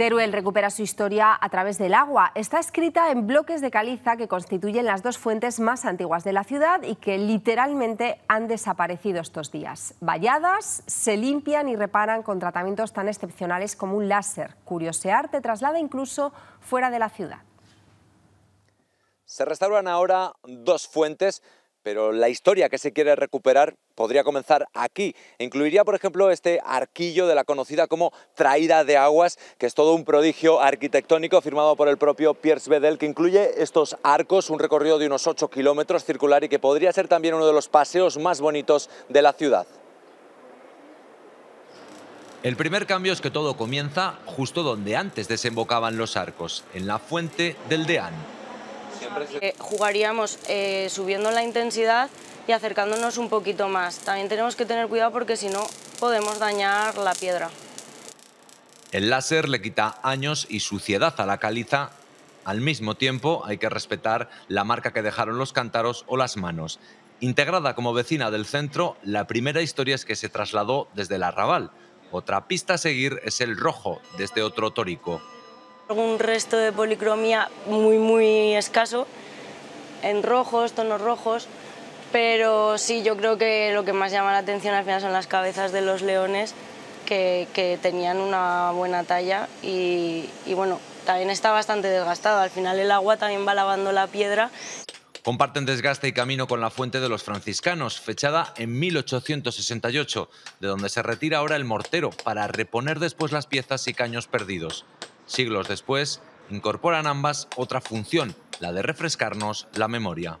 Teruel recupera su historia a través del agua. Está escrita en bloques de caliza que constituyen las dos fuentes más antiguas de la ciudad y que literalmente han desaparecido estos días. Valladas se limpian y reparan con tratamientos tan excepcionales como un láser. Curiosearte traslada incluso fuera de la ciudad. Se restauran ahora dos fuentes pero la historia que se quiere recuperar podría comenzar aquí. Incluiría, por ejemplo, este arquillo de la conocida como Traída de Aguas, que es todo un prodigio arquitectónico firmado por el propio Pierce Bedel, que incluye estos arcos, un recorrido de unos 8 kilómetros circular y que podría ser también uno de los paseos más bonitos de la ciudad. El primer cambio es que todo comienza justo donde antes desembocaban los arcos, en la fuente del Deán. Eh, jugaríamos eh, subiendo la intensidad y acercándonos un poquito más. También tenemos que tener cuidado porque si no podemos dañar la piedra. El láser le quita años y suciedad a la caliza. Al mismo tiempo hay que respetar la marca que dejaron los cántaros o las manos. Integrada como vecina del centro, la primera historia es que se trasladó desde el arrabal. Otra pista a seguir es el rojo, desde otro tórico un resto de policromía muy, muy escaso, en rojos, tonos rojos, pero sí, yo creo que lo que más llama la atención al final son las cabezas de los leones, que, tenían una buena talla y, y bueno, también está bastante desgastado. Al final el agua también va lavando la piedra. Comparten desgaste y camino con la fuente de los franciscanos, fechada en 1868, de donde se retira ahora el mortero para reponer después las piezas y caños perdidos. Siglos después, incorporan ambas otra función, la de refrescarnos la memoria.